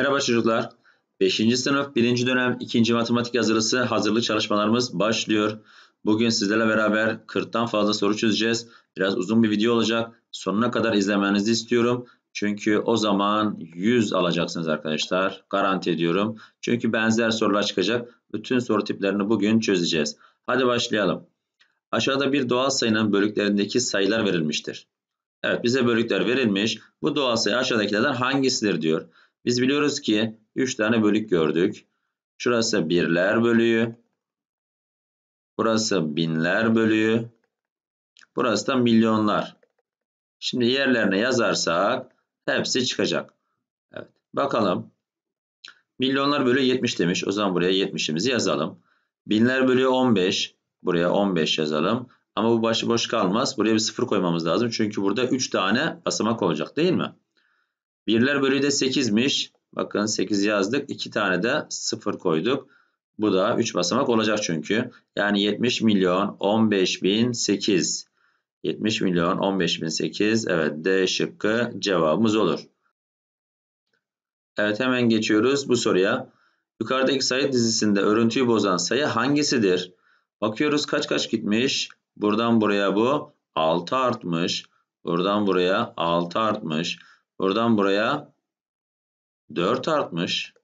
Merhaba çocuklar. 5. sınıf 1. dönem 2. matematik hazırlısı hazırlık çalışmalarımız başlıyor. Bugün sizlerle beraber 40'tan fazla soru çözeceğiz. Biraz uzun bir video olacak. Sonuna kadar izlemenizi istiyorum. Çünkü o zaman 100 alacaksınız arkadaşlar. Garanti ediyorum. Çünkü benzer sorular çıkacak. Bütün soru tiplerini bugün çözeceğiz. Hadi başlayalım. Aşağıda bir doğal sayının bölüklerindeki sayılar verilmiştir. Evet bize bölükler verilmiş. Bu doğal sayı aşağıdakilerden hangisidir diyor. Biz biliyoruz ki 3 tane bölük gördük. Şurası birler bölüğü. Burası binler bölüğü. Burası da milyonlar. Şimdi yerlerine yazarsak hepsi çıkacak. Evet. Bakalım. Milyonlar bölü 70 demiş. O zaman buraya 70'imizi yazalım. Binler bölü 15. Buraya 15 yazalım. Ama bu başı boş kalmaz. Buraya bir sıfır koymamız lazım. Çünkü burada 3 tane basamak olacak değil mi? Birler bölüğü de 8'miş. Bakın 8 yazdık. 2 tane de 0 koyduk. Bu da 3 basamak olacak çünkü. Yani 70 milyon 15 bin 8. 70 milyon 15 bin 8. Evet D şıkkı cevabımız olur. Evet hemen geçiyoruz bu soruya. Yukarıdaki sayı dizisinde örüntüyü bozan sayı hangisidir? Bakıyoruz kaç kaç gitmiş. Buradan buraya bu 6 artmış. Buradan buraya 6 artmış. Buradan buraya 4 artmış.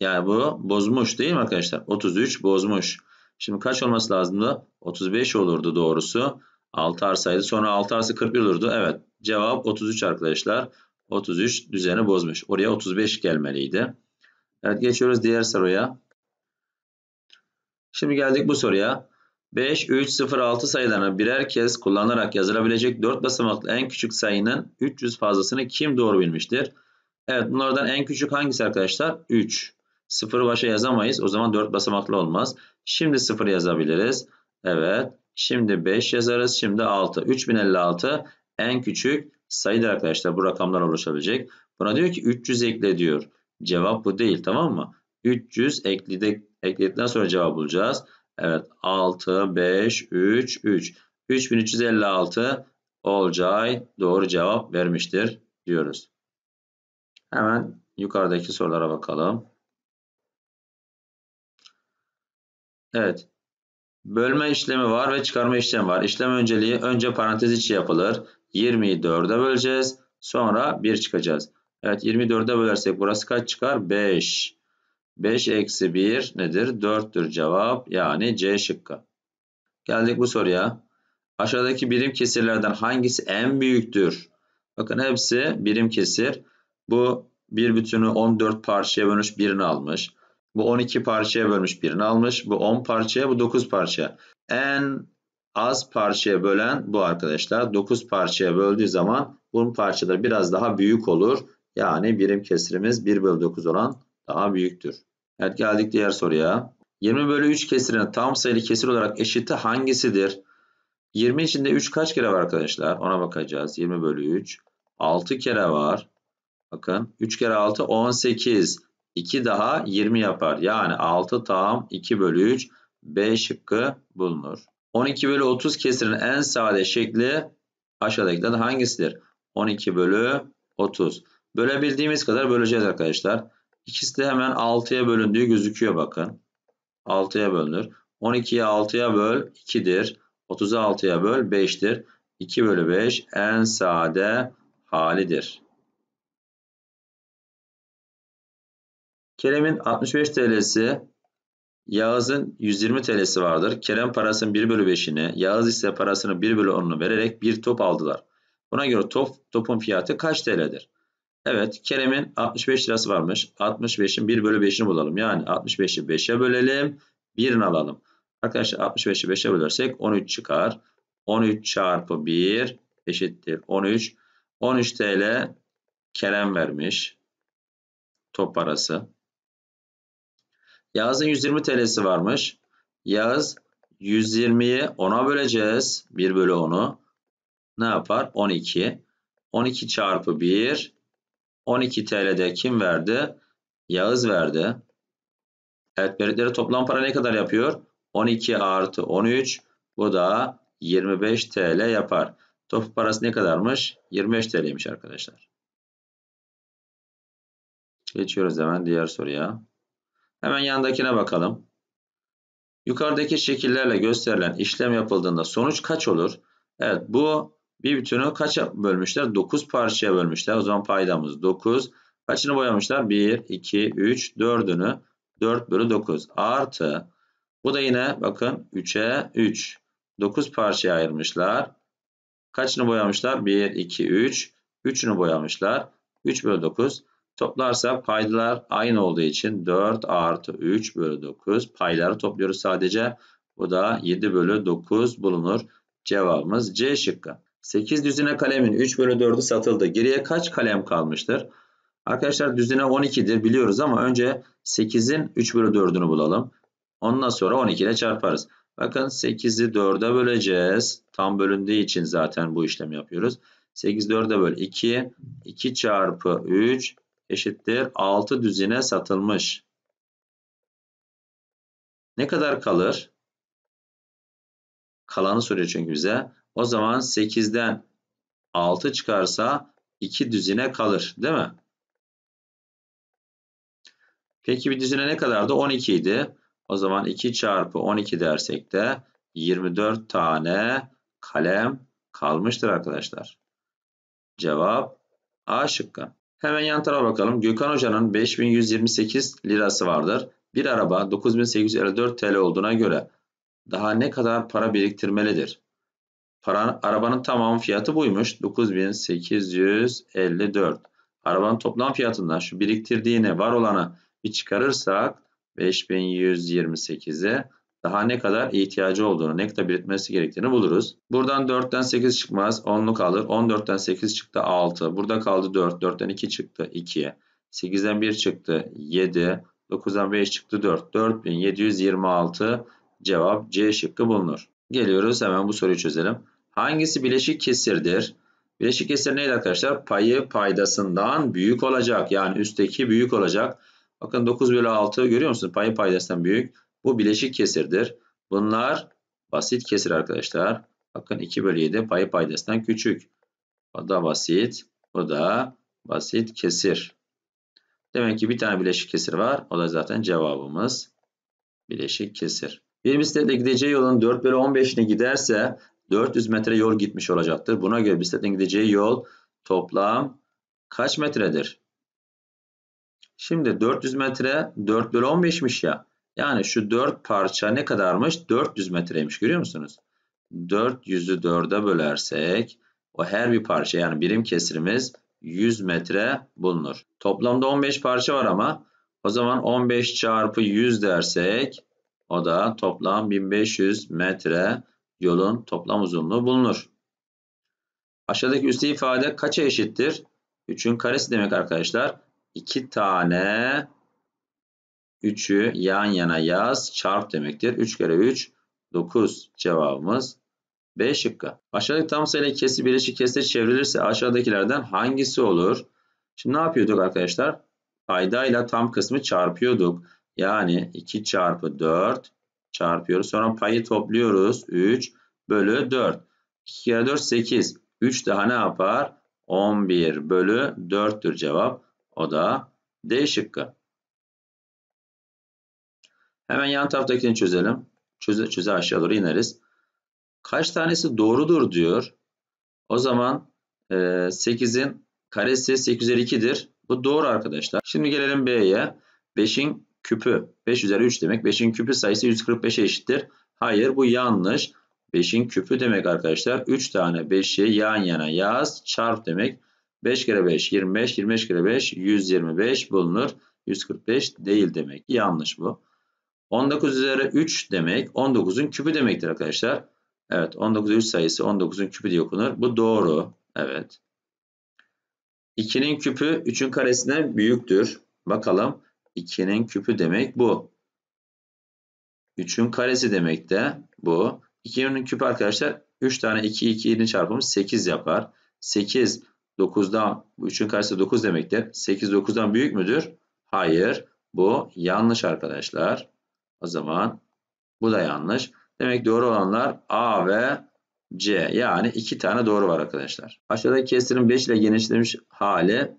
Yani bu bozmuş değil mi arkadaşlar? 33 bozmuş. Şimdi kaç olması lazımdı? 35 olurdu doğrusu. 6 arsaydı. Sonra 6 arsa 41 olurdu. Evet. Cevap 33 arkadaşlar. 33 düzeni bozmuş. Oraya 35 gelmeliydi. Evet geçiyoruz diğer soruya. Şimdi geldik bu soruya. 5, 3, 0, 6 sayılarını birer kez kullanarak yazılabilecek 4 basamaklı en küçük sayının 300 fazlasını kim doğru bilmiştir? Evet bunlardan en küçük hangisi arkadaşlar? 3. 0 başa yazamayız. O zaman 4 basamaklı olmaz. Şimdi 0 yazabiliriz. Evet. Şimdi 5 yazarız. Şimdi 6. 3056 en küçük sayıdır arkadaşlar. Bu rakamlar oluşabilecek. Buna diyor ki 300 ekle diyor. Cevap bu değil tamam mı? 300 ekledik, ekledikten sonra cevap bulacağız. Evet 6, 5, 3, 3. 3356 Olcay doğru cevap vermiştir diyoruz. Hemen yukarıdaki sorulara bakalım. Evet. Bölme işlemi var ve çıkarma işlemi var. İşlem önceliği önce parantez içi yapılır. 20'yi 4'e böleceğiz. Sonra 1 çıkacağız. Evet 24'e bölersek burası kaç çıkar? 5. 5 eksi 1 nedir? 4'tür cevap. Yani C şıkkı. Geldik bu soruya. Aşağıdaki birim kesirlerden hangisi en büyüktür? Bakın hepsi birim kesir. Bu bir bütünü 14 parçaya bölmüş birini almış. Bu 12 parçaya bölmüş birini almış. Bu 10 parçaya, bu 9 parçaya. En az parçaya bölen bu arkadaşlar. 9 parçaya böldüğü zaman bunun parçaları biraz daha büyük olur. Yani birim kesirimiz 1 bölü 9 olan daha büyüktür. Evet geldik diğer soruya. 20 bölü 3 kesirinin tam sayılı kesir olarak eşiti hangisidir? 20 içinde 3 kaç kere var arkadaşlar? Ona bakacağız. 20 bölü 3. 6 kere var. Bakın 3 kere 6 18. 2 daha 20 yapar. Yani 6 tam 2 bölü 3. B şıkkı bulunur. 12 bölü 30 kesirin en sade şekli aşağıdakilerden hangisidir? 12 bölü 30. Bölebildiğimiz kadar böleceğiz arkadaşlar. İkisi de hemen 6'ya bölündüğü gözüküyor bakın. 6'ya bölünür. 12'ye 6'ya böl 2'dir. 30'a 6'ya böl 5'tir. 2 bölü 5 en sade halidir. Kerem'in 65 TL'si Yağız'ın 120 TL'si vardır. Kerem parasının 1 bölü 5'ini, Yağız ise parasının 1 bölü 10'unu vererek bir top aldılar. Buna göre top, topun fiyatı kaç TL'dir? Evet Kerem'in 65 lirası varmış. 65'in 1 bölü 5'ini bulalım. Yani 65'i 5'e bölelim. 1'ini alalım. Arkadaşlar 65'i 5'e bölersek 13 çıkar. 13 çarpı 1 eşittir 13. 13 TL Kerem vermiş. Top parası. Yağız'ın 120 TL'si varmış. Yaz 120'yi 10'a böleceğiz. 1 bölü 10'u. Ne yapar? 12. 12 çarpı 1 12 TL'de kim verdi? Yağız verdi. Evet verdikleri toplam para ne kadar yapıyor? 12 artı 13 bu da 25 TL yapar. Top parası ne kadarmış? 25 TL'ymiş arkadaşlar. Geçiyoruz hemen diğer soruya. Hemen yandakine bakalım. Yukarıdaki şekillerle gösterilen işlem yapıldığında sonuç kaç olur? Evet bu bir bütünü kaça bölmüşler? 9 parçaya bölmüşler. O zaman paydamız 9. Kaçını boyamışlar? 1, 2, 3, 4'ünü 4 bölü 9 artı bu da yine bakın 3'e 3. 9 parçaya ayırmışlar. Kaçını boyamışlar? 1, 2, 3. 3'ünü boyamışlar. 3 bölü 9. Toplarsa paydalar aynı olduğu için 4 artı 3 bölü 9. Payları topluyoruz sadece. Bu da 7 bölü 9 bulunur. Cevabımız C şıkkı. 8 düzine kalemin 3 bölü 4'ü satıldı. Geriye kaç kalem kalmıştır? Arkadaşlar düzine 12'dir biliyoruz ama önce 8'in 3 bölü 4'ünü bulalım. Ondan sonra 12 ile çarparız. Bakın 8'i 4'e böleceğiz. Tam bölündüğü için zaten bu işlemi yapıyoruz. 8 4'e böl 2. 2 çarpı 3 eşittir 6 düzine satılmış. Ne kadar kalır? Kalanı soruyor çünkü bize. O zaman 8'den 6 çıkarsa 2 düzine kalır değil mi? Peki bir düzine ne kadardı? 12 idi. O zaman 2 çarpı 12 dersek de 24 tane kalem kalmıştır arkadaşlar. Cevap A şıkkı. Hemen yan tarafa bakalım. Gökhan Hoca'nın 5128 lirası vardır. Bir araba 9854 TL olduğuna göre daha ne kadar para biriktirmelidir? Para, arabanın tamamı fiyatı buymuş. 9854. Arabanın toplam fiyatından şu biriktirdiğine var olanı bir çıkarırsak 5128'e daha ne kadar ihtiyacı olduğunu, ne kadar birikmesi gerektiğini buluruz. Buradan 4'ten 8 çıkmaz, 10'lu kalır. 14'ten 8 çıktı 6. Burada kaldı 4. 4'ten 2 çıktı 2. 8'den 1 çıktı 7. 9'dan 5 çıktı 4. 4726 cevap C şıkkı bulunur. Geliyoruz hemen bu soruyu çözelim. Hangisi bileşik kesirdir? Bileşik kesir neydi arkadaşlar? Payı paydasından büyük olacak. Yani üstteki büyük olacak. Bakın 9 bölü 6 görüyor musunuz? Payı paydasından büyük. Bu bileşik kesirdir. Bunlar basit kesir arkadaşlar. Bakın 2 bölü 7 payı paydasından küçük. Bu da basit. Bu da basit kesir. Demek ki bir tane bileşik kesir var. O da zaten cevabımız bileşik kesir. Bir bisikletle gideceği yolun 4 bölü 15'ini giderse 400 metre yol gitmiş olacaktır. Buna göre bisikletin gideceği yol toplam kaç metredir? Şimdi 400 metre 4 bölü 15'miş ya. Yani şu 4 parça ne kadarmış? 400 metreymiş görüyor musunuz? 400'ü 4'e bölersek o her bir parça yani birim kesirimiz 100 metre bulunur. Toplamda 15 parça var ama o zaman 15 çarpı 100 dersek o da toplam 1500 metre yolun toplam uzunluğu bulunur. Aşağıdaki üstü ifade kaça eşittir? 3'ün karesi demek arkadaşlar. 2 tane 3'ü yan yana yaz çarp demektir. 3 kere 3 9 cevabımız B şıkkı. Aşağıdaki tam sayılı kesi birleşik kese çevrilirse aşağıdakilerden hangisi olur? Şimdi ne yapıyorduk arkadaşlar? Payda ile tam kısmı çarpıyorduk. Yani 2 çarpı 4 çarpıyoruz. Sonra payı topluyoruz. 3 bölü 4. 2 kere 4 8. 3 daha ne yapar? 11 bölü 4'tür cevap. O da D şıkkı. Hemen yan taraftakini çözelim. Çöze, çöze aşağı doğru ineriz. Kaç tanesi doğrudur diyor. O zaman e, 8'in karesi 8 2'dir. Bu doğru arkadaşlar. Şimdi gelelim B'ye. 5'in küpü 5 üzeri 3 demek. 5'in küpü sayısı 145'e eşittir. Hayır bu yanlış. 5'in küpü demek arkadaşlar. 3 tane 5'i yan yana yaz çarp demek. 5 kere 5 25, 25 kere 5 125 bulunur. 145 değil demek. Yanlış bu. 19 üzeri 3 demek 19'un küpü demektir arkadaşlar. Evet 19 3 sayısı 19'un küpü diye okunur. Bu doğru. Evet. 2'nin küpü 3'ün karesinden büyüktür. Bakalım. 2'nin küpü demek bu. 3'ün karesi demek de bu. 2'nin küpü arkadaşlar 3 tane 2 2'nin çarpımı 8 yapar. 8 9'dan 3'ün karesi 9 demektir. 8 9'dan büyük müdür? Hayır. Bu yanlış arkadaşlar. O zaman bu da yanlış. Demek doğru olanlar A ve C. Yani iki tane doğru var arkadaşlar. Aşağıda kesirin 5 ile genişlemiş hali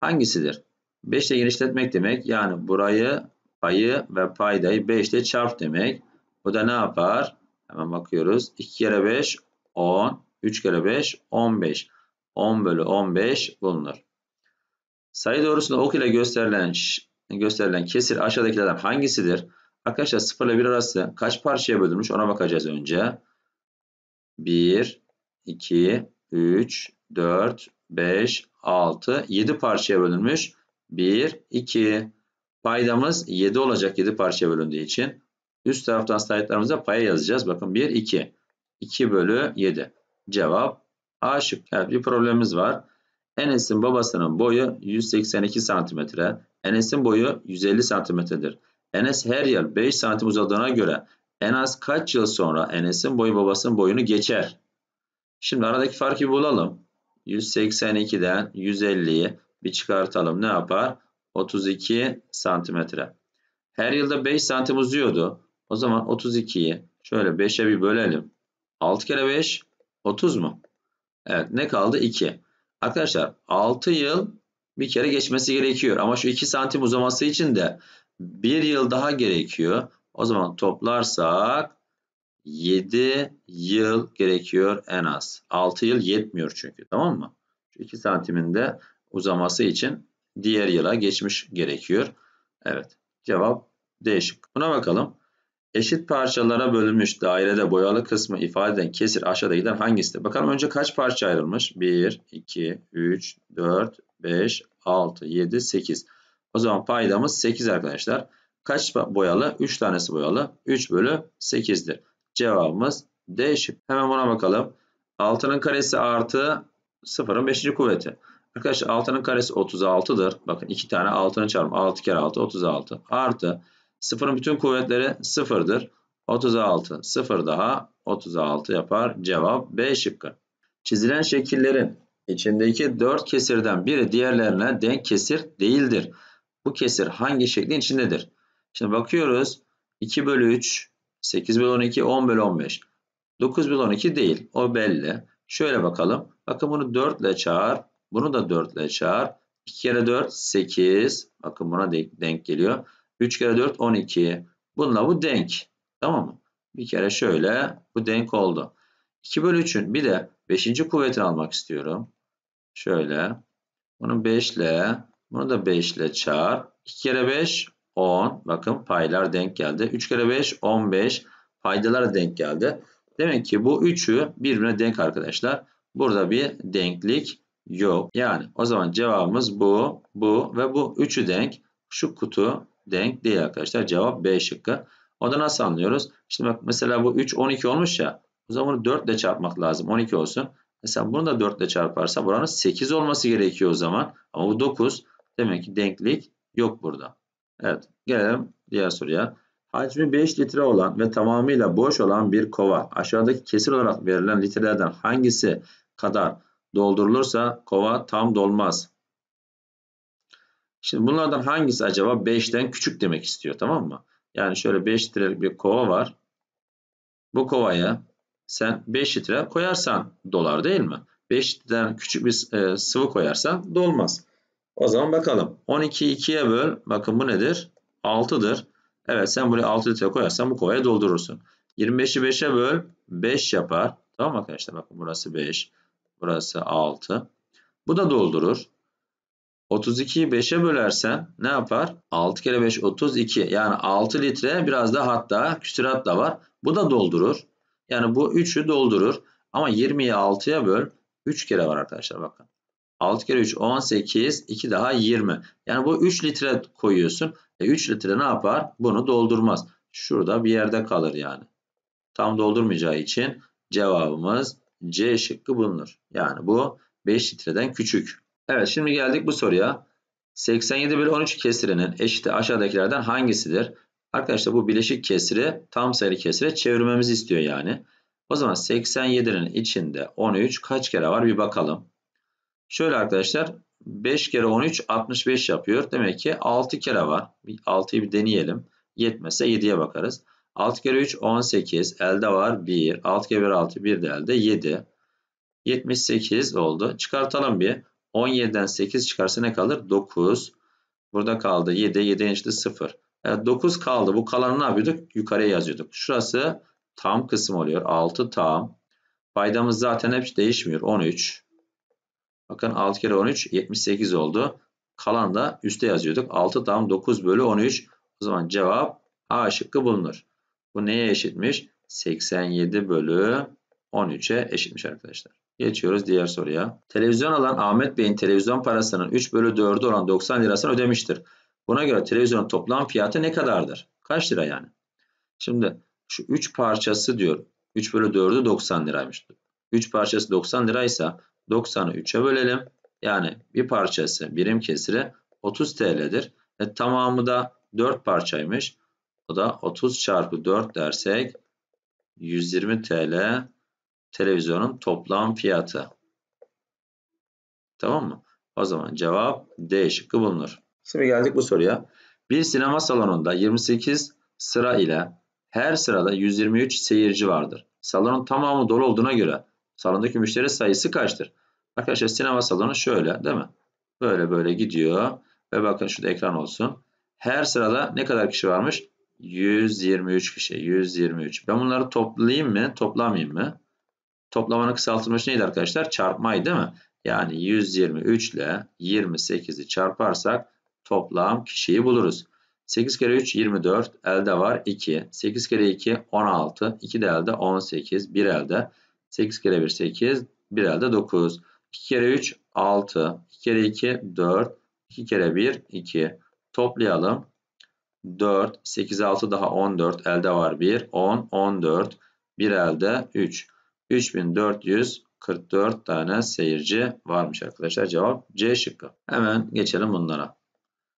hangisidir? 5 ile genişletmek demek. Yani burayı, payı ve paydayı 5 ile çarp demek. Bu da ne yapar? Hemen bakıyoruz. 2 kere 5 10. 3 kere 5 15. 10 bölü 15 bulunur. Sayı doğrusunda ok ile gösterilen gösterilen kesir aşağıdakilerden hangisidir? Arkadaşlar 0 ile 1 arası kaç parçaya bölünmüş ona bakacağız önce. 1, 2, 3, 4, 5, 6, 7 parçaya bölünmüş. 1, 2. Paydamız 7 olacak 7 parça bölündüğü için. Üst taraftan slaytlarımıza paya yazacağız. Bakın 1, 2. 2 bölü 7. Cevap A şık. Evet, bir problemimiz var. Enes'in babasının boyu 182 santimetre. Enes'in boyu 150 santimetredir. Enes her yıl 5 santim uzadığına göre en az kaç yıl sonra Enes'in boyu babasının boyunu geçer? Şimdi aradaki farkı bulalım. 182'den 150'yi bir çıkartalım. Ne yapar? 32 santimetre. Her yılda 5 santim uzuyordu. O zaman 32'yi şöyle 5'e bir bölelim. 6 kere 5 30 mu? Evet ne kaldı? 2. Arkadaşlar 6 yıl bir kere geçmesi gerekiyor. Ama şu 2 santim uzaması için de 1 yıl daha gerekiyor. O zaman toplarsak 7 yıl gerekiyor en az. 6 yıl yetmiyor çünkü tamam mı? Şu 2 santiminde uzaması için diğer yıla geçmiş gerekiyor. Evet cevap D şıkkı. Buna bakalım. Eşit parçalara bölünmüş dairede boyalı kısmı ifade eden kesir aşağıda giden hangisidir? Bakalım önce kaç parça ayrılmış? 1, 2, 3, 4, 5, 6, 7, 8. O zaman paydamız 8 arkadaşlar. Kaç boyalı? 3 tanesi boyalı. 3 bölü 8'dir. Cevabımız D Hemen buna bakalım. 6'nın karesi artı 0'ın 5. kuvveti. Arkadaşlar 6'nın karesi 36'dır. Bakın 2 tane 6'nın çarpımı 6 kere 6 36 artı 0'ın bütün kuvvetleri 0'dır. 36 0 daha 36 yapar. Cevap B şıkkı. Çizilen şekillerin içindeki 4 kesirden biri diğerlerine denk kesir değildir. Bu kesir hangi şeklin içindedir? Şimdi bakıyoruz 2 bölü 3, 8 bölü 12, 10 bölü 15. 9 bölü 12 değil. O belli. Şöyle bakalım. Bakın bunu 4 ile çağır. Bunu da 4 ile çağır. 2 kere 4 8. Bakın buna denk, geliyor. 3 kere 4 12. Bununla bu denk. Tamam mı? Bir kere şöyle bu denk oldu. 2 bölü 3'ün bir de 5. kuvveti almak istiyorum. Şöyle. Bunu 5 ile bunu da 5 ile çağır. 2 kere 5 10. Bakın paylar denk geldi. 3 kere 5 15. Paydalar denk geldi. Demek ki bu 3'ü birbirine denk arkadaşlar. Burada bir denklik Yok. Yani o zaman cevabımız bu, bu ve bu. Üçü denk. Şu kutu denk değil arkadaşlar. Cevap B şıkkı. O da nasıl anlıyoruz? Şimdi bak mesela bu 3 12 olmuş ya. O zaman bunu 4 ile çarpmak lazım. 12 olsun. Mesela bunu da 4 ile çarparsa buranın 8 olması gerekiyor o zaman. Ama bu 9. Demek ki denklik yok burada. Evet. Gelelim diğer soruya. Hacmi 5 litre olan ve tamamıyla boş olan bir kova aşağıdaki kesir olarak verilen litrelerden hangisi kadar doldurulursa kova tam dolmaz. Şimdi bunlardan hangisi acaba 5'ten küçük demek istiyor tamam mı? Yani şöyle 5 litrelik bir kova var. Bu kovaya sen 5 litre koyarsan dolar değil mi? 5 litreden küçük bir e, sıvı koyarsan dolmaz. O zaman bakalım. 12'yi 2'ye böl. Bakın bu nedir? 6'dır. Evet sen buraya 6 litre koyarsan bu kovaya doldurursun. 25'i 5'e böl. 5 yapar. Tamam arkadaşlar bakın burası 5. Burası 6. Bu da doldurur. 32'yi 5'e bölersen ne yapar? 6 kere 5 32. Yani 6 litre biraz da hatta küsürat da var. Bu da doldurur. Yani bu 3'ü doldurur. Ama 20'yi 6'ya böl. 3 kere var arkadaşlar bakın. 6 kere 3 18. 2 daha 20. Yani bu 3 litre koyuyorsun. E 3 litre ne yapar? Bunu doldurmaz. Şurada bir yerde kalır yani. Tam doldurmayacağı için cevabımız C şıkkı bulunur. Yani bu 5 litreden küçük. Evet şimdi geldik bu soruya. 87 bölü 13 kesirinin eşiti aşağıdakilerden hangisidir? Arkadaşlar bu bileşik kesiri tam sayılı kesire çevirmemizi istiyor yani. O zaman 87'nin içinde 13 kaç kere var bir bakalım. Şöyle arkadaşlar 5 kere 13 65 yapıyor. Demek ki 6 kere var. 6'yı bir deneyelim. Yetmezse 7'ye bakarız. 6 kere 3 18. Elde var 1. 6 kere 1 6. 1 de elde 7. 78 oldu. Çıkartalım bir. 17'den 8 çıkarsa ne kalır? 9. Burada kaldı 7. 7 enişte 0. Evet, 9 kaldı. Bu kalanı ne yapıyorduk? Yukarıya yazıyorduk. Şurası tam kısım oluyor. 6 tam. Paydamız zaten hep değişmiyor. 13. Bakın 6 kere 13 78 oldu. Kalan da üste yazıyorduk. 6 tam 9 bölü 13. O zaman cevap A şıkkı bulunur. Bu neye eşitmiş? 87 bölü 13'e eşitmiş arkadaşlar. Geçiyoruz diğer soruya. Televizyon alan Ahmet Bey'in televizyon parasının 3 bölü 4'ü olan 90 lirasını ödemiştir. Buna göre televizyonun toplam fiyatı ne kadardır? Kaç lira yani? Şimdi şu 3 parçası diyor. 3 bölü 4'ü 90 liraymış. 3 parçası 90 liraysa 90'ı 3'e bölelim. Yani bir parçası birim kesiri 30 TL'dir. E, tamamı da 4 parçaymış. O da 30 çarpı 4 dersek 120 TL televizyonun toplam fiyatı. Tamam mı? O zaman cevap D şıkkı bulunur. Şimdi geldik bu soruya. Bir sinema salonunda 28 sıra ile her sırada 123 seyirci vardır. Salonun tamamı dolu olduğuna göre salondaki müşteri sayısı kaçtır? Arkadaşlar sinema salonu şöyle değil mi? Böyle böyle gidiyor. Ve bakın şurada ekran olsun. Her sırada ne kadar kişi varmış? 123 kişi. 123. Ben bunları toplayayım mı? Toplamayayım mı? Toplamanın kısaltılması neydi arkadaşlar? Çarpmayı değil mi? Yani 123 ile 28'i çarparsak toplam kişiyi buluruz. 8 kere 3 24. Elde var 2. 8 kere 2 16. 2 de elde 18. 1 elde. 8 kere 1 8. 1 elde 9. 2 kere 3 6. 2 kere 2 4. 2 kere 1 2. Toplayalım. 4, 8, 6 daha 14 elde var 1, 10, 14, 1 elde 3. 3444 tane seyirci varmış arkadaşlar. Cevap C şıkkı. Hemen geçelim bunlara.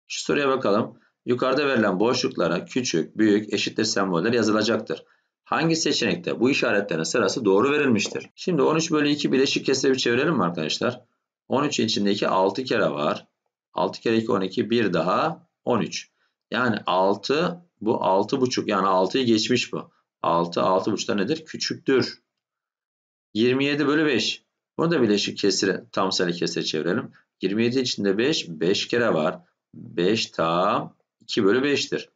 Şu soruya bakalım. Yukarıda verilen boşluklara küçük, büyük, eşittir semboller yazılacaktır. Hangi seçenekte bu işaretlerin sırası doğru verilmiştir? Şimdi 13 bölü 2 bileşik kesre bir çevirelim mi arkadaşlar? 13 içindeki 6 kere var. 6 kere 2 12 1 daha 13. Yani 6 bu 6,5 yani 6'yı geçmiş bu. 6 6,5'ta nedir? Küçüktür. 27 bölü 5. Bunu da bileşik kesire tam sayılı kesire çevirelim. 27 içinde 5 5 kere var. 5 tam 2 bölü 5'tir.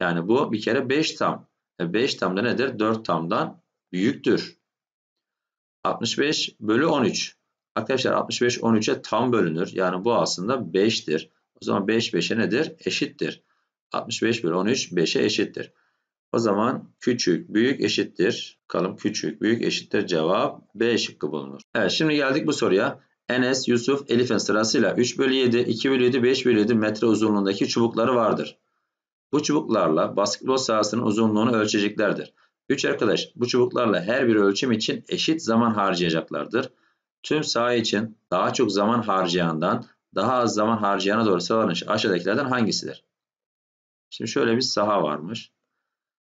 Yani bu bir kere 5 tam. 5 e, tam da nedir? 4 tamdan büyüktür. 65 bölü 13. Arkadaşlar 65 13'e tam bölünür. Yani bu aslında 5'tir. O zaman 5 5'e nedir? Eşittir. 65 bölü 13 5'e eşittir. O zaman küçük büyük eşittir. Kalım küçük büyük eşittir. Cevap B şıkkı bulunur. Evet şimdi geldik bu soruya. Enes, Yusuf, Elif'in sırasıyla 3 bölü 7, 2 bölü 7, 5 bölü 7 metre uzunluğundaki çubukları vardır. Bu çubuklarla basketbol sahasının uzunluğunu ölçeceklerdir. 3 arkadaş bu çubuklarla her bir ölçüm için eşit zaman harcayacaklardır. Tüm saha için daha çok zaman harcayandan daha az zaman harcayana doğru sıralanış aşağıdakilerden hangisidir? Şimdi şöyle bir saha varmış.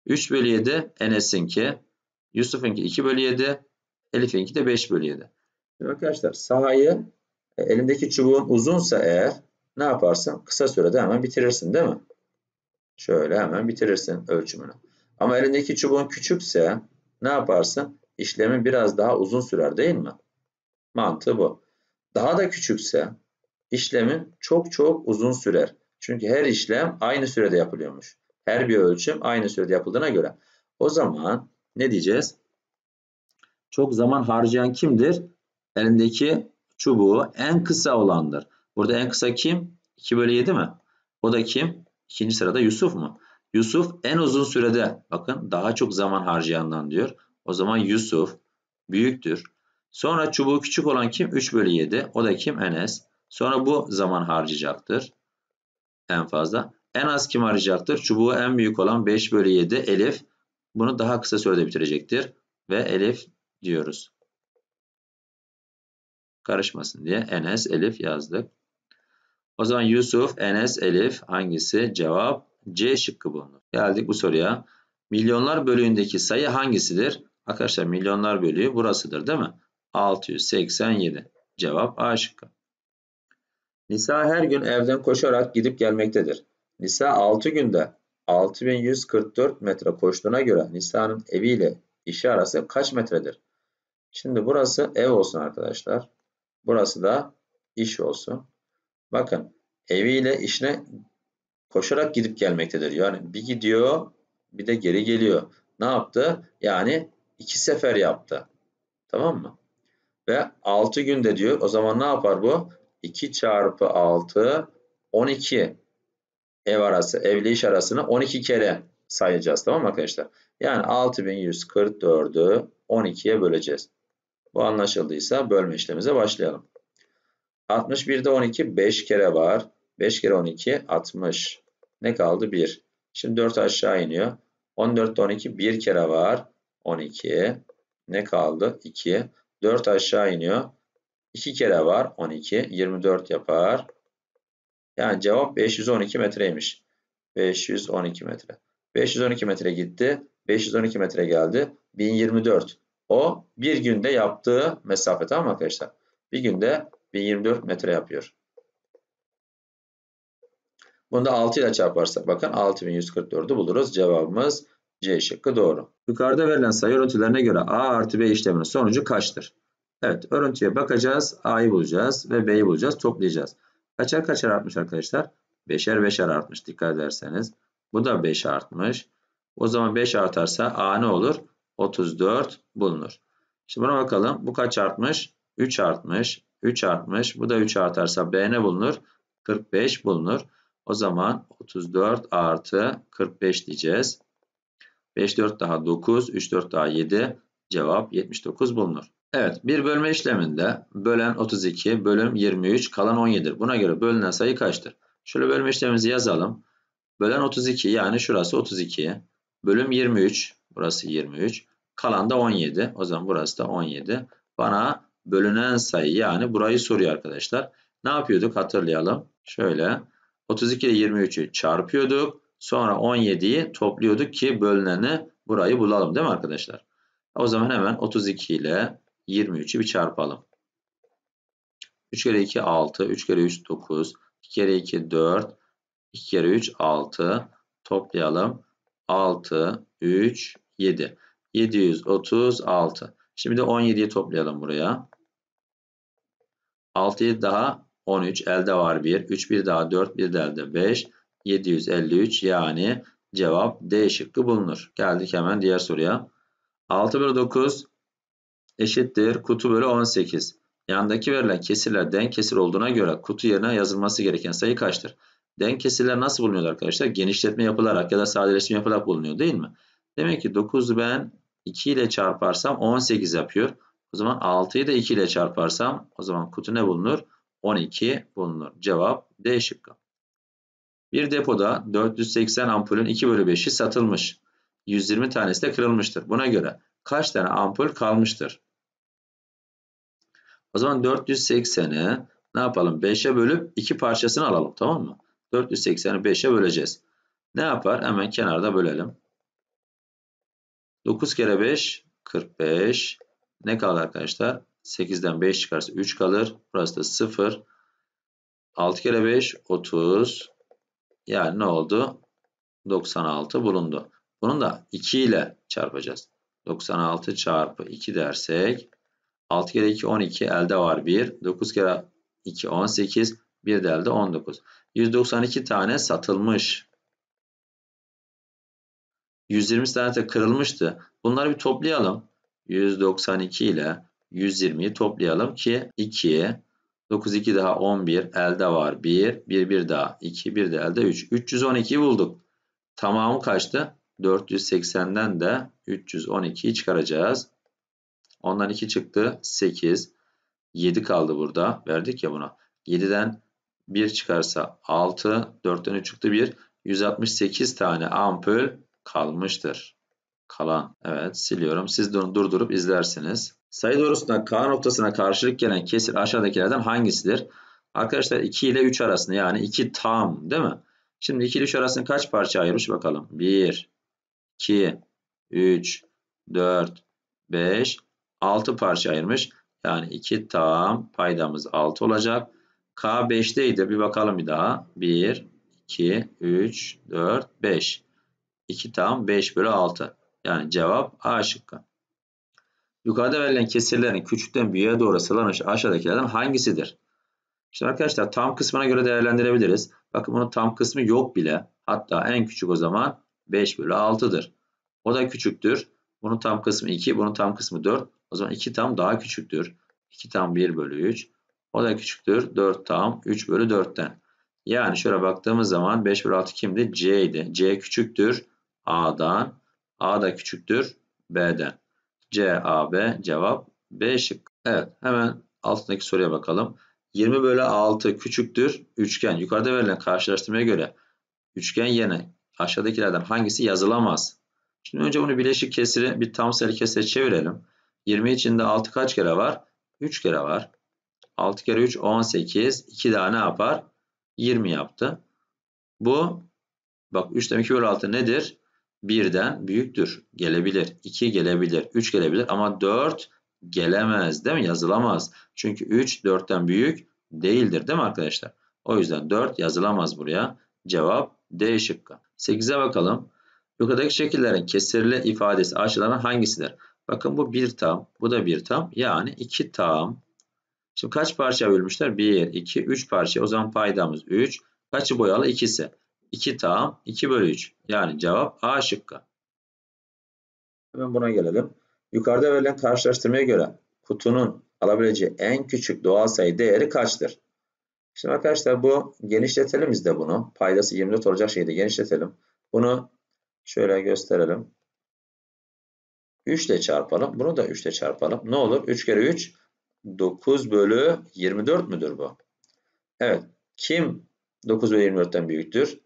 3 bölü 7 Enes'inki. Yusuf'unki 2 bölü 7. Elif'inki de 5 bölü 7. Şimdi arkadaşlar sahayı e, elindeki çubuğun uzunsa eğer ne yaparsın? Kısa sürede hemen bitirirsin değil mi? Şöyle hemen bitirirsin ölçümünü. Ama elindeki çubuğun küçükse ne yaparsın? İşlemi biraz daha uzun sürer değil mi? Mantığı bu. Daha da küçükse işlemin çok çok uzun sürer. Çünkü her işlem aynı sürede yapılıyormuş. Her bir ölçüm aynı sürede yapıldığına göre. O zaman ne diyeceğiz? Çok zaman harcayan kimdir? Elindeki çubuğu en kısa olandır. Burada en kısa kim? 2 bölü 7 mi? O da kim? İkinci sırada Yusuf mu? Yusuf en uzun sürede bakın daha çok zaman harcayandan diyor. O zaman Yusuf büyüktür. Sonra çubuğu küçük olan kim? 3 bölü 7. O da kim? Enes. Sonra bu zaman harcayacaktır en fazla. En az kim arayacaktır? Çubuğu en büyük olan 5 bölü 7 Elif. Bunu daha kısa sürede bitirecektir. Ve Elif diyoruz. Karışmasın diye Enes, Elif yazdık. O zaman Yusuf, Enes, Elif hangisi? Cevap C şıkkı bulunur. Geldik bu soruya. Milyonlar bölüğündeki sayı hangisidir? Arkadaşlar milyonlar bölüğü burasıdır değil mi? 687. Cevap A şıkkı. Nisa her gün evden koşarak gidip gelmektedir. Nisa 6 günde 6144 metre koştuğuna göre Nisa'nın eviyle işi arası kaç metredir? Şimdi burası ev olsun arkadaşlar. Burası da iş olsun. Bakın eviyle işine koşarak gidip gelmektedir. Yani bir gidiyor bir de geri geliyor. Ne yaptı? Yani iki sefer yaptı. Tamam mı? Ve 6 günde diyor. O zaman ne yapar bu? 2 çarpı 6 12 ev arası evli iş arasını 12 kere sayacağız tamam mı arkadaşlar? Yani 6144'ü 12'ye böleceğiz. Bu anlaşıldıysa bölme işlemimize başlayalım. 61'de 12 5 kere var. 5 kere 12 60. Ne kaldı? 1. Şimdi 4 aşağı iniyor. 14'te 12 1 kere var. 12. Ne kaldı? 2. 4 aşağı iniyor. 2 kere var 12. 24 yapar. Yani cevap 512 metreymiş. 512 metre. 512 metre gitti. 512 metre geldi. 1024. O bir günde yaptığı mesafe tamam mı arkadaşlar? Bir günde 1024 metre yapıyor. Bunu da 6 ile çarparsak bakın 6144'ü buluruz. Cevabımız C şıkkı doğru. Yukarıda verilen sayı örüntülerine göre A artı B işleminin sonucu kaçtır? Evet örüntüye bakacağız. A'yı bulacağız ve B'yi bulacağız. Toplayacağız. Kaçar kaçar artmış arkadaşlar? Beşer beşer artmış dikkat ederseniz. Bu da 5 artmış. O zaman 5 artarsa A ne olur? 34 bulunur. Şimdi buna bakalım. Bu kaç artmış? 3 artmış. 3 artmış. Bu da 3 artarsa B ne bulunur? 45 bulunur. O zaman 34 artı 45 diyeceğiz. 5 4 daha 9, 3 4 daha 7 cevap 79 bulunur. Evet bir bölme işleminde bölen 32 bölüm 23 kalan 17'dir. Buna göre bölünen sayı kaçtır? Şöyle bölme işlemimizi yazalım. Bölen 32 yani şurası 32. Bölüm 23 burası 23. Kalan da 17. O zaman burası da 17. Bana bölünen sayı yani burayı soruyor arkadaşlar. Ne yapıyorduk hatırlayalım. Şöyle 32 ile 23'ü çarpıyorduk. Sonra 17'yi topluyorduk ki bölüneni burayı bulalım değil mi arkadaşlar? O zaman hemen 32 ile 23'ü bir çarpalım. 3 kere 2 6, 3 kere 3 9, 2 kere 2 4, 2 kere 3 6 toplayalım. 6 3 7. 736. Şimdi de 17'yi toplayalım buraya. 6 daha 13 elde var 1. 3 bir daha 4 bir de elde 5. 753 yani cevap D şıkkı bulunur. Geldik hemen diğer soruya. 6 bölü 9 eşittir kutu bölü 18. Yandaki verilen kesirler denk kesir olduğuna göre kutu yerine yazılması gereken sayı kaçtır? Denk kesirler nasıl bulunuyor arkadaşlar? Genişletme yapılarak ya da sadeleştirme yapılarak bulunuyor değil mi? Demek ki 9'u ben 2 ile çarparsam 18 yapıyor. O zaman 6'yı da 2 ile çarparsam o zaman kutu ne bulunur? 12 bulunur. Cevap D şıkkı. Bir depoda 480 ampulün 2 bölü 5'i satılmış. 120 tanesi de kırılmıştır. Buna göre kaç tane ampul kalmıştır? O zaman 480'e ne yapalım? 5'e bölüp 2 parçasını alalım tamam mı? 480'i 5'e böleceğiz. Ne yapar? Hemen kenarda bölelim. 9 kere 5 45. Ne kaldı arkadaşlar? 8'den 5 çıkarsa 3 kalır. Burası da 0. 6 kere 5 30. Yani ne oldu? 96 bulundu. Bunu da 2 ile çarpacağız. 96 çarpı 2 dersek 6 kere 2 12 elde var 1. 9 kere 2 18. 1 de elde 19. 192 tane satılmış. 120 tane de kırılmıştı. Bunları bir toplayalım. 192 ile 120'yi toplayalım ki 2 9 2 daha 11 elde var 1 1 1 daha 2 1 de elde 3 312 bulduk. Tamamı kaçtı? 480'den de 312'yi çıkaracağız. Ondan 2 çıktı. 8. 7 kaldı burada. Verdik ya buna. 7'den 1 çıkarsa 6. 4'ten 3 çıktı 1. 168 tane ampul kalmıştır. Kalan. Evet siliyorum. Siz de onu durdurup izlersiniz. Sayı doğrusunda K noktasına karşılık gelen kesir aşağıdakilerden hangisidir? Arkadaşlar 2 ile 3 arasında yani 2 tam değil mi? Şimdi 2 ile 3 arasında kaç parça ayırmış bakalım. 1, 2, 3, 4, 5, 6 parça ayırmış. Yani 2 tam paydamız 6 olacak. K 5'teydi. Bir bakalım bir daha. 1, 2, 3, 4, 5. 2 tam 5 bölü 6. Yani cevap A şıkkı. Yukarıda verilen kesirlerin küçükten büyüğe doğru sıralanış aşağıdakilerden hangisidir? Şimdi arkadaşlar tam kısmına göre değerlendirebiliriz. Bakın bunun tam kısmı yok bile. Hatta en küçük o zaman 5 bölü 6'dır. O da küçüktür. Bunun tam kısmı 2, bunun tam kısmı 4. O zaman 2 tam daha küçüktür. 2 tam 1 bölü 3. O da küçüktür. 4 tam 3 bölü 4'ten. Yani şöyle baktığımız zaman 5 bölü 6 kimdi? C idi. C küçüktür A'dan. A da küçüktür B'den. C, A, B cevap B şık. Evet hemen altındaki soruya bakalım. 20 bölü 6 küçüktür üçgen. Yukarıda verilen karşılaştırmaya göre üçgen yerine aşağıdakilerden hangisi yazılamaz? Şimdi önce bunu bileşik kesiri, bir tam sayılı kesire çevirelim. 20 içinde 6 kaç kere var? 3 kere var. 6 kere 3 18. 2 daha ne yapar? 20 yaptı. Bu bak 3'ten 2 bölü 6 nedir? 1'den büyüktür. Gelebilir. 2 gelebilir. 3 gelebilir ama 4 gelemez değil mi? Yazılamaz. Çünkü 3 4'ten büyük değildir değil mi arkadaşlar? O yüzden 4 yazılamaz buraya. Cevap D şıkkı. 8'e bakalım. Yukarıdaki şekillerin kesirli ifadesi aşılanan hangisidir? Bakın bu bir tam, bu da bir tam. Yani iki tam. Şimdi kaç parça bölmüşler? Bir, iki, üç parça. O zaman paydamız üç. Kaçı boyalı? İkisi. İki tam, iki bölü üç. Yani cevap A şıkkı. Hemen buna gelelim. Yukarıda verilen karşılaştırmaya göre kutunun alabileceği en küçük doğal sayı değeri kaçtır? Şimdi arkadaşlar bu genişletelim biz de bunu. Paydası 24 olacak şeyi de genişletelim. Bunu Şöyle gösterelim. 3 ile çarpalım. Bunu da 3 ile çarpalım. Ne olur? 3 kere 3 9 bölü 24 müdür bu? Evet. Kim 9 bölü 24'ten büyüktür?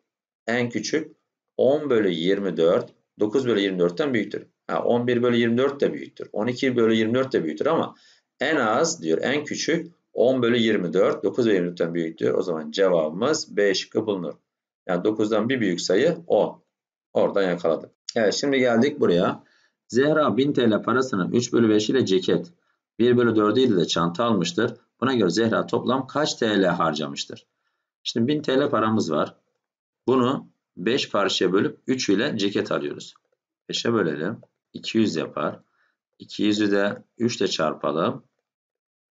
En küçük 10 bölü 24 9 bölü 24'ten büyüktür. Ha, 11 bölü 24 de büyüktür. 12 bölü 24 de büyüktür ama en az diyor en küçük 10 bölü 24 9 bölü 24'ten büyüktür. O zaman cevabımız B şıkkı bulunur. Yani 9'dan bir büyük sayı 10. Oradan yakaladık. Evet şimdi geldik buraya. Zehra 1000 TL parasının 3 bölü 5 ile ceket 1 bölü 4 ile de çanta almıştır. Buna göre Zehra toplam kaç TL harcamıştır? Şimdi 1000 TL paramız var. Bunu 5 parçaya bölüp 3 ile ceket alıyoruz. 5'e bölelim. 200 yapar. 200'ü de 3 ile çarpalım.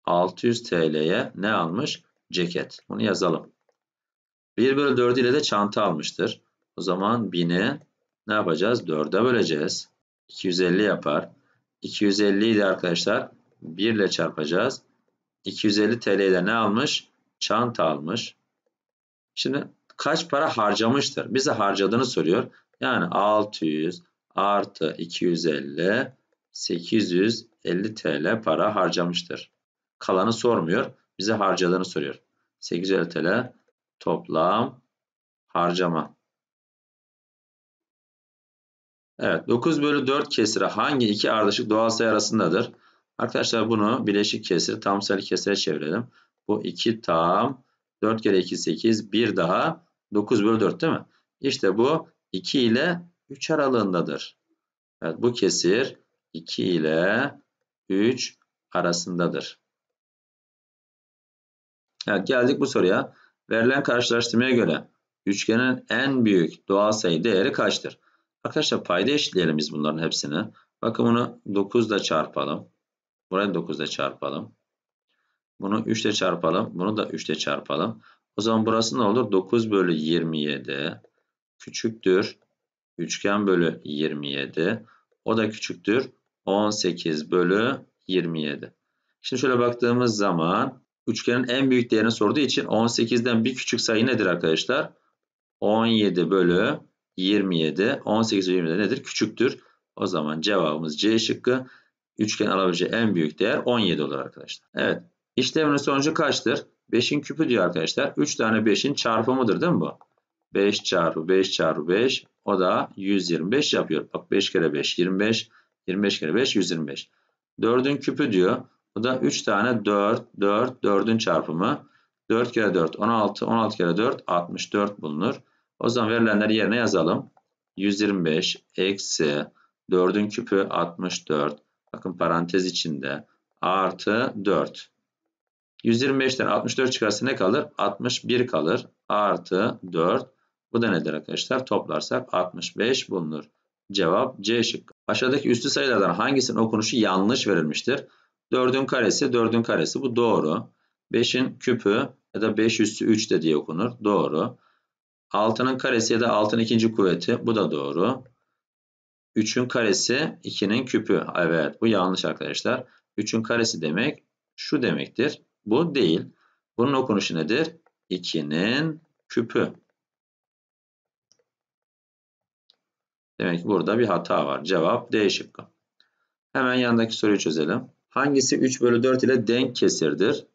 600 TL'ye ne almış? Ceket. Bunu yazalım. 1 bölü 4 ile de çanta almıştır. O zaman 1000'i ne yapacağız? 4'e böleceğiz. 250 yapar. 250'yi de arkadaşlar 1 ile çarpacağız. 250 TL'yi de ne almış? Çanta almış. Şimdi kaç para harcamıştır? Bize harcadığını soruyor. Yani 600 artı 250 850 TL para harcamıştır. Kalanı sormuyor. Bize harcadığını soruyor. 850 TL toplam harcama. Evet 9 bölü 4 kesiri hangi iki ardışık doğal sayı arasındadır? Arkadaşlar bunu bileşik kesir tam sayılı kesire çevirelim. Bu 2 tam 4 kere 2 8 1 daha 9 bölü 4 değil mi? İşte bu 2 ile 3 aralığındadır. Evet bu kesir 2 ile 3 arasındadır. Evet geldik bu soruya. Verilen karşılaştırmaya göre üçgenin en büyük doğal sayı değeri kaçtır? Arkadaşlar payda eşitleyelim biz bunların hepsini. Bakın bunu 9 ile çarpalım. Burayı 9 ile çarpalım. Bunu 3 ile çarpalım. Bunu da 3 ile çarpalım. O zaman burası ne olur? 9 bölü 27 küçüktür. Üçgen bölü 27. O da küçüktür. 18 bölü 27. Şimdi şöyle baktığımız zaman üçgenin en büyük değerini sorduğu için 18'den bir küçük sayı nedir arkadaşlar? 17 bölü 27, 18 ve 27 nedir? Küçüktür. O zaman cevabımız C şıkkı. Üçgen alabileceği en büyük değer 17 olur arkadaşlar. Evet. İşlemin sonucu kaçtır? 5'in küpü diyor arkadaşlar. 3 tane 5'in çarpımıdır değil mi bu? 5 çarpı 5 çarpı 5 o da 125 yapıyor. Bak 5 kere 5 25 25 kere 5 125. 4'ün küpü diyor. Bu da 3 tane 4 4 4'ün çarpımı. 4 kere 4 16 16 kere 4 64 bulunur. O zaman verilenleri yerine yazalım. 125 eksi 4'ün küpü 64. Bakın parantez içinde artı 4. 125'ten 64 çıkarsa ne kalır? 61 kalır. Artı 4. Bu da nedir arkadaşlar? Toplarsak 65 bulunur. Cevap C şıkkı. Aşağıdaki üstü sayılardan hangisinin okunuşu yanlış verilmiştir? 4'ün karesi, 4'ün karesi bu doğru. 5'in küpü ya da 5 üstü 3 de diye okunur. Doğru. 6'nın karesi ya da 6'nın ikinci kuvveti. Bu da doğru. 3'ün karesi 2'nin küpü. Evet bu yanlış arkadaşlar. 3'ün karesi demek şu demektir. Bu değil. Bunun okunuşu nedir? 2'nin küpü. Demek ki burada bir hata var. Cevap D şıkkı. Hemen yanındaki soruyu çözelim. Hangisi 3 bölü 4 ile denk kesirdir?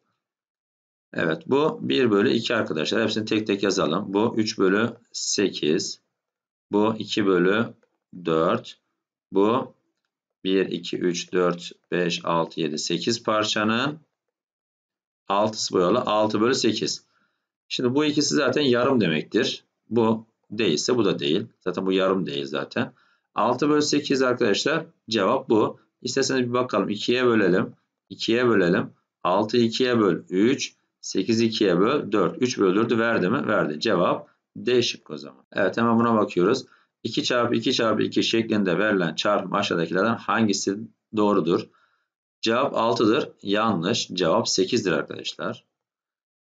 Evet bu 1 bölü 2 arkadaşlar. Hepsini tek tek yazalım. Bu 3 bölü 8. Bu 2 bölü 4. Bu 1, 2, 3, 4, 5, 6, 7, 8 parçanın 6'sı boyalı. 6 bölü 8. Şimdi bu ikisi zaten yarım demektir. Bu değilse bu da değil. Zaten bu yarım değil zaten. 6 bölü 8 arkadaşlar cevap bu. İsterseniz bir bakalım. 2'ye bölelim. 2'ye bölelim. 6'yı 2'ye böl. 3. 8 2'ye böl 4. 3 bölürdü verdi mi? Verdi. Cevap D şıkkı o zaman. Evet hemen buna bakıyoruz. 2 çarpı 2 çarpı 2 şeklinde verilen çarpım aşağıdakilerden hangisi doğrudur? Cevap 6'dır. Yanlış. Cevap 8'dir arkadaşlar.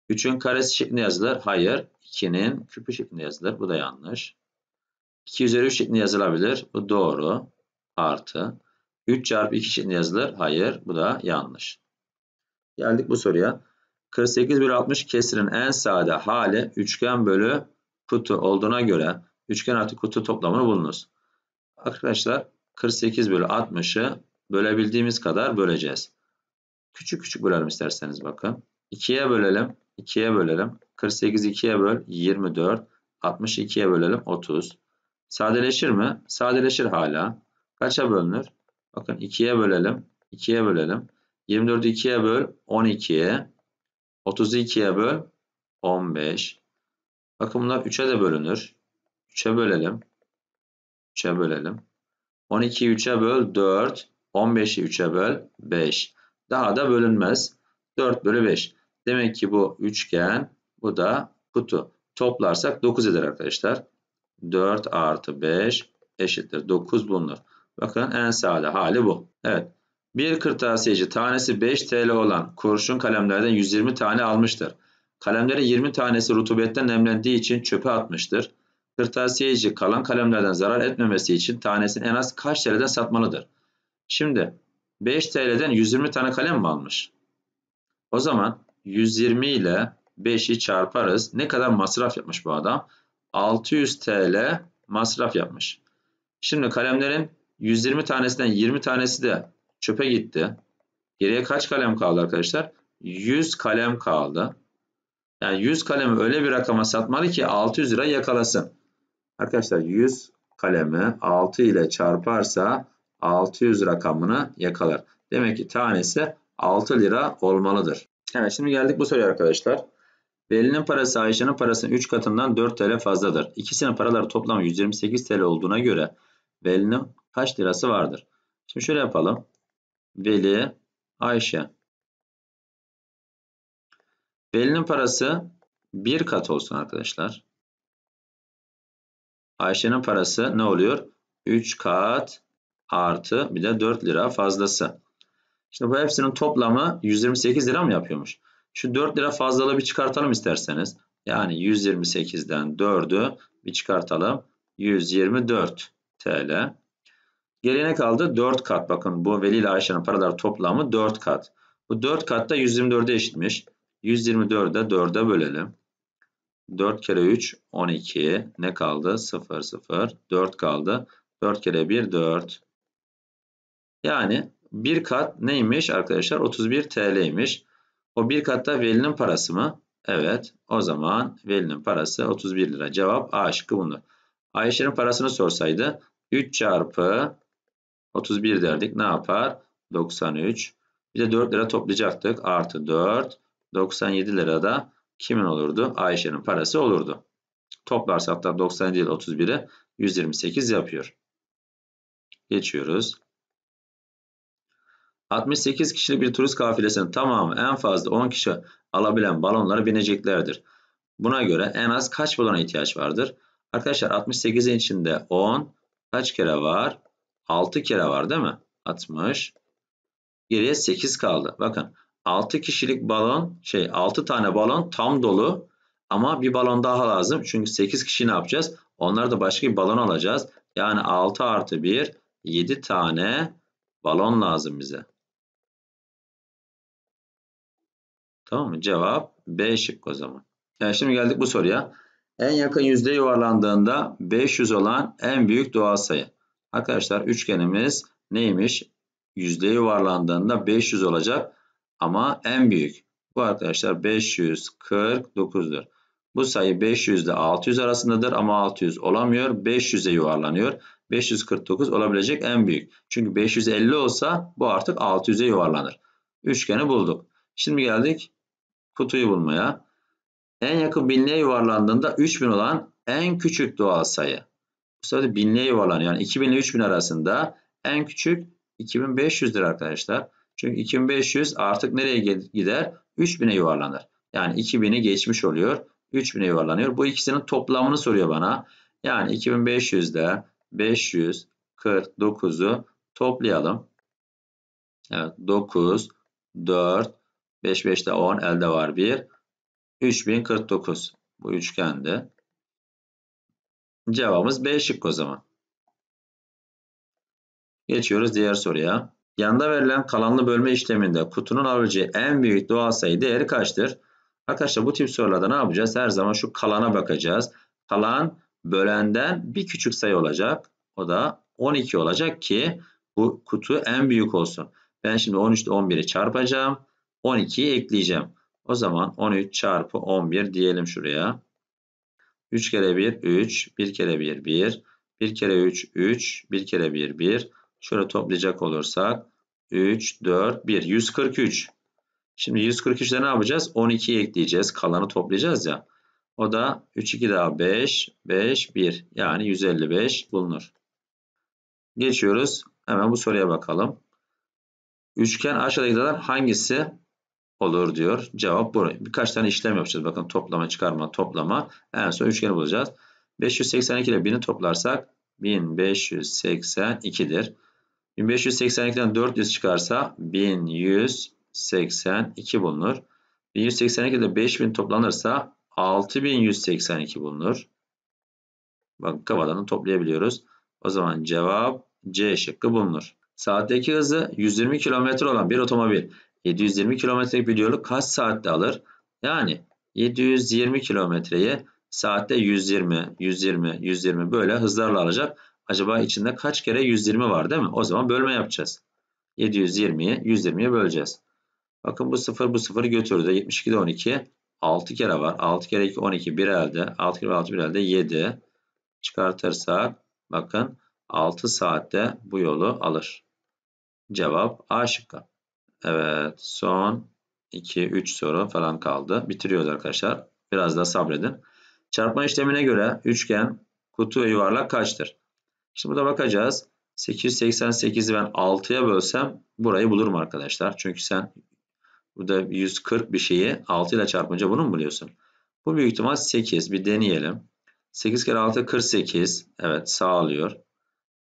3'ün karesi şeklinde yazılır. Hayır. 2'nin küpü şeklinde yazılır. Bu da yanlış. 2 üzeri 3 şeklinde yazılabilir. Bu doğru. Artı. 3 çarpı 2 şeklinde yazılır. Hayır. Bu da yanlış. Geldik bu soruya. 48 bölü 60 kesirin en sade hali üçgen bölü kutu olduğuna göre üçgen artı kutu toplamını bulunuz. Arkadaşlar 48 bölü 60'ı bölebildiğimiz kadar böleceğiz. Küçük küçük bölelim isterseniz bakın. 2'ye bölelim. 2'ye bölelim. 48 2'ye böl 24. 60 2'ye bölelim 30. Sadeleşir mi? Sadeleşir hala. Kaça bölünür? Bakın 2'ye bölelim. 2'ye bölelim. 24 2'ye böl 12'ye. 32'ye böl 15. Bakın bunlar 3'e de bölünür. 3'e bölelim. 3'e bölelim. 12'yi 3'e böl 4. 15'i 3'e böl 5. Daha da bölünmez. 4 bölü 5. Demek ki bu üçgen bu da kutu. Toplarsak 9 eder arkadaşlar. 4 artı 5 eşittir. 9 bulunur. Bakın en sade hali bu. Evet. Bir kırtasiyeci tanesi 5 TL olan kurşun kalemlerden 120 tane almıştır. Kalemlerin 20 tanesi rutubetten nemlendiği için çöpe atmıştır. Kırtasiyeci kalan kalemlerden zarar etmemesi için tanesini en az kaç TL'den satmalıdır? Şimdi 5 TL'den 120 tane kalem mi almış? O zaman 120 ile 5'i çarparız. Ne kadar masraf yapmış bu adam? 600 TL masraf yapmış. Şimdi kalemlerin 120 tanesinden 20 tanesi de Çöpe gitti. Geriye kaç kalem kaldı arkadaşlar? 100 kalem kaldı. Yani 100 kalemi öyle bir rakama satmalı ki 600 lira yakalasın. Arkadaşlar 100 kalemi 6 ile çarparsa 600 rakamını yakalar. Demek ki tanesi 6 lira olmalıdır. Evet şimdi geldik bu soruya arkadaşlar. Belinin parası Ayşe'nin parasının 3 katından 4 TL fazladır. İkisinin paraları toplam 128 TL olduğuna göre Belinin kaç lirası vardır? Şimdi şöyle yapalım. Veli, Ayşe. Veli'nin parası bir kat olsun arkadaşlar. Ayşe'nin parası ne oluyor? 3 kat artı bir de 4 lira fazlası. Şimdi bu hepsinin toplamı 128 lira mı yapıyormuş? Şu 4 lira fazlalığı bir çıkartalım isterseniz. Yani 128'den 4'ü bir çıkartalım. 124 TL. Gelene kaldı? 4 kat. Bakın bu Veli ile Ayşe'nin paraları toplamı 4 kat. Bu 4 kat da 124'e eşitmiş. 124'e 4'e bölelim. 4 kere 3 12. Ne kaldı? 0 0. 4 kaldı. 4 kere 1 4. Yani bir kat neymiş arkadaşlar? 31 TL'ymiş. O bir katta Veli'nin parası mı? Evet. O zaman Veli'nin parası 31 lira. Cevap A şıkkı bunlar. Ayşe'nin parasını sorsaydı 3 çarpı 31 derdik. Ne yapar? 93. Bir de 4 lira toplayacaktık. Artı 4. 97 lira da kimin olurdu? Ayşe'nin parası olurdu. toplarsak da 97 ile 31'i 128 yapıyor. Geçiyoruz. 68 kişilik bir turist kafilesinin tamamı en fazla 10 kişi alabilen balonlara bineceklerdir. Buna göre en az kaç balona ihtiyaç vardır? Arkadaşlar 68'in içinde 10 kaç kere var? 6 kere var değil mi? 60. Geriye 8 kaldı. Bakın 6 kişilik balon şey 6 tane balon tam dolu ama bir balon daha lazım. Çünkü 8 kişi ne yapacağız? Onları da başka bir balon alacağız. Yani 6 artı 1 7 tane balon lazım bize. Tamam mı? Cevap B şıkkı o zaman. Yani şimdi geldik bu soruya. En yakın yüzde yuvarlandığında 500 olan en büyük doğal sayı. Arkadaşlar üçgenimiz neymiş? Yüzde yuvarlandığında 500 olacak ama en büyük. Bu arkadaşlar 549'dur. Bu sayı 500 ile 600 arasındadır ama 600 olamıyor. 500'e yuvarlanıyor. 549 olabilecek en büyük. Çünkü 550 olsa bu artık 600'e yuvarlanır. Üçgeni bulduk. Şimdi geldik kutuyu bulmaya. En yakın binliğe yuvarlandığında 3000 olan en küçük doğal sayı sırada binliğe yuvarlanıyor. Yani 2000 ile 3000 arasında en küçük 2500'dir arkadaşlar. Çünkü 2500 artık nereye gider? 3000'e yuvarlanır. Yani 2000'i geçmiş oluyor. 3000'e yuvarlanıyor. Bu ikisinin toplamını soruyor bana. Yani 2500'de 549'u toplayalım. Evet 9, 4, 5, 5'te 10, elde var 1. 3049 bu üçgende. Cevabımız B şıkkı o zaman. Geçiyoruz diğer soruya. Yanda verilen kalanlı bölme işleminde kutunun alabileceği en büyük doğal sayı değeri kaçtır? Arkadaşlar bu tip sorularda ne yapacağız? Her zaman şu kalana bakacağız. Kalan bölenden bir küçük sayı olacak. O da 12 olacak ki bu kutu en büyük olsun. Ben şimdi 13 ile 11'i çarpacağım. 12'yi ekleyeceğim. O zaman 13 çarpı 11 diyelim şuraya. 3 kere 1 3, 1 kere 1 1, 1 kere 3 3, 1 kere 1 1. Şöyle toplayacak olursak 3, 4, 1, 143. Şimdi 143'te ne yapacağız? 12'yi ekleyeceğiz. Kalanı toplayacağız ya. O da 3, 2 daha 5, 5, 1. Yani 155 bulunur. Geçiyoruz. Hemen bu soruya bakalım. Üçgen aşağıdakilerden hangisi olur diyor. Cevap bu. Birkaç tane işlem yapacağız. Bakın toplama, çıkarma, toplama. En son üçgeni bulacağız. 582 ile 1000'i toplarsak 1582'dir. 1582'den 400 çıkarsa 1182 bulunur. 1182 ile 5000 toplanırsa 6182 bulunur. Bakın kafadan toplayabiliyoruz. O zaman cevap C şıkkı bulunur. Saatteki hızı 120 km olan bir otomobil 720 kilometrelik bir yolu kaç saatte alır? Yani 720 kilometreyi saatte 120, 120, 120 böyle hızlarla alacak. Acaba içinde kaç kere 120 var değil mi? O zaman bölme yapacağız. 720'yi 120'ye böleceğiz. Bakın bu 0 bu 0 götürdü. 72'de 12 6 kere var. 6 kere 2 12 1 elde. 6 kere 6 1 elde 7 çıkartırsak bakın 6 saatte bu yolu alır. Cevap A şıkkı. Evet son 2-3 soru falan kaldı. Bitiriyoruz arkadaşlar. Biraz da sabredin. Çarpma işlemine göre üçgen kutu ve yuvarlak kaçtır? Şimdi burada bakacağız. 888'i ben 6'ya bölsem burayı bulurum arkadaşlar. Çünkü sen burada 140 bir şeyi 6 ile çarpınca bunu mu buluyorsun? Bu büyük ihtimal 8. Bir deneyelim. 8 kere 6 48. Evet sağlıyor.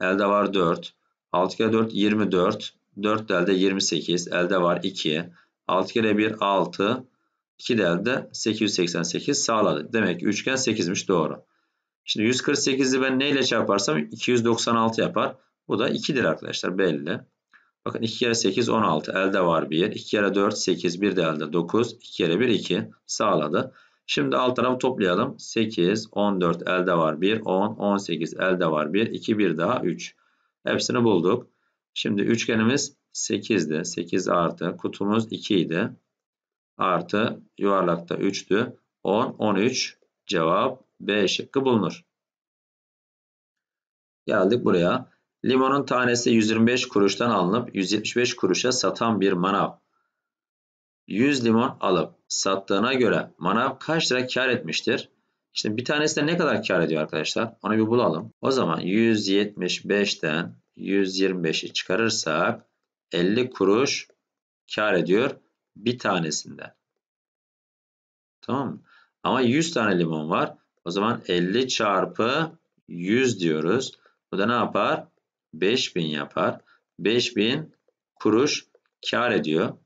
Elde var 4. 6 kere 4 24. 4 elde 28. Elde var 2. 6 kere 1 6. 2 de elde 888 sağladı. Demek ki üçgen 8'miş doğru. Şimdi 148'i ben neyle çarparsam 296 yapar. Bu da 2'dir arkadaşlar belli. Bakın 2 kere 8 16 elde var 1. 2 kere 4 8 1 de elde 9. 2 kere 1 2 sağladı. Şimdi alt tarafı toplayalım. 8 14 elde var 1 10 18 elde var 1 2 1 daha 3. Hepsini bulduk. Şimdi üçgenimiz 8'di. 8 artı kutumuz 2 idi. Artı yuvarlakta 3'tü. 10, 13 cevap B şıkkı bulunur. Geldik buraya. Limonun tanesi 125 kuruştan alınıp 175 kuruşa satan bir manav. 100 limon alıp sattığına göre manav kaç lira kar etmiştir? İşte bir tanesi de ne kadar kar ediyor arkadaşlar? Onu bir bulalım. O zaman 175'ten 125'i çıkarırsak 50 kuruş kar ediyor bir tanesinden. Tamam mı? Ama 100 tane limon var. O zaman 50 çarpı 100 diyoruz. Bu da ne yapar? 5000 yapar. 5000 kuruş kar ediyor.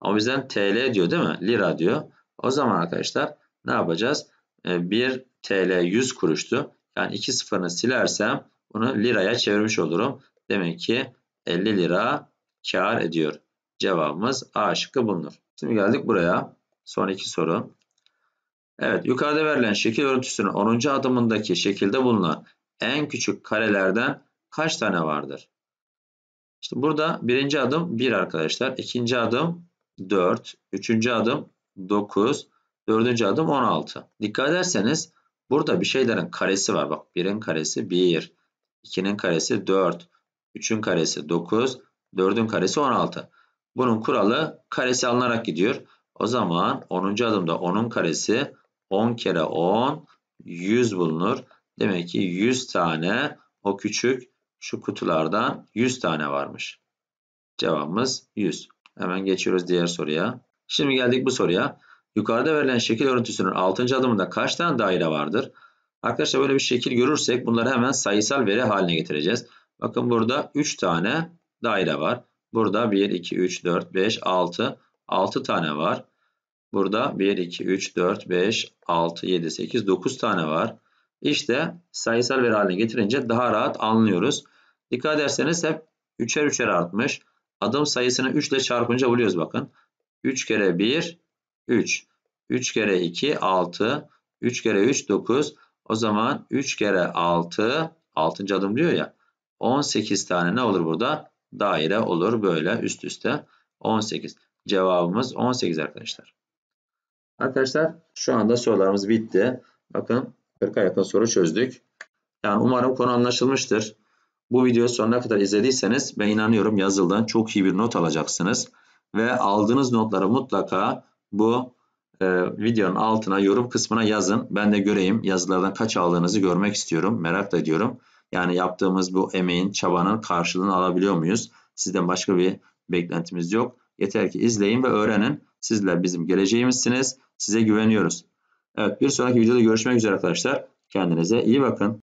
Ama bizden TL diyor değil mi? Lira diyor. O zaman arkadaşlar ne yapacağız? 1 TL 100 kuruştu. Yani 2 sıfırını silersem bunu liraya çevirmiş olurum. Demek ki 50 lira kar ediyor. Cevabımız A şıkkı bulunur. Şimdi geldik buraya. Son iki soru. Evet yukarıda verilen şekil örüntüsünün 10. adımındaki şekilde bulunan en küçük karelerden kaç tane vardır? İşte burada birinci adım 1 arkadaşlar. ikinci adım 4. Üçüncü adım 9. Dördüncü adım 16. Dikkat ederseniz burada bir şeylerin karesi var. Bak birin karesi 1. 2'nin karesi 4, 3'ün karesi 9, 4'ün karesi 16. Bunun kuralı karesi alınarak gidiyor. O zaman 10. adımda 10'un karesi 10 kere 10 100 bulunur. Demek ki 100 tane o küçük şu kutulardan 100 tane varmış. Cevabımız 100. Hemen geçiyoruz diğer soruya. Şimdi geldik bu soruya. Yukarıda verilen şekil örüntüsünün 6. adımında kaç tane daire vardır? Arkadaşlar böyle bir şekil görürsek bunları hemen sayısal veri haline getireceğiz. Bakın burada 3 tane daire var. Burada 1, 2, 3, 4, 5, 6. 6 tane var. Burada 1, 2, 3, 4, 5, 6, 7, 8, 9 tane var. İşte sayısal veri haline getirince daha rahat anlıyoruz. Dikkat ederseniz hep 3'er 3'er artmış. Adım sayısını 3 ile çarpınca buluyoruz bakın. 3 kere 1, 3. 3 kere 2, 6. 3 kere 3, 9. O zaman 3 kere 6, 6. adım diyor ya. 18 tane ne olur burada? Daire olur böyle üst üste. 18. Cevabımız 18 arkadaşlar. Arkadaşlar şu anda sorularımız bitti. Bakın 40'a yakın soru çözdük. Yani umarım konu anlaşılmıştır. Bu video sonuna kadar izlediyseniz ben inanıyorum yazıldan çok iyi bir not alacaksınız. Ve aldığınız notları mutlaka bu e, videonun altına yorum kısmına yazın. Ben de göreyim yazılardan kaç aldığınızı görmek istiyorum. Merak da ediyorum. Yani yaptığımız bu emeğin, çabanın karşılığını alabiliyor muyuz? Sizden başka bir beklentimiz yok. Yeter ki izleyin ve öğrenin. Sizler bizim geleceğimizsiniz. Size güveniyoruz. Evet bir sonraki videoda görüşmek üzere arkadaşlar. Kendinize iyi bakın.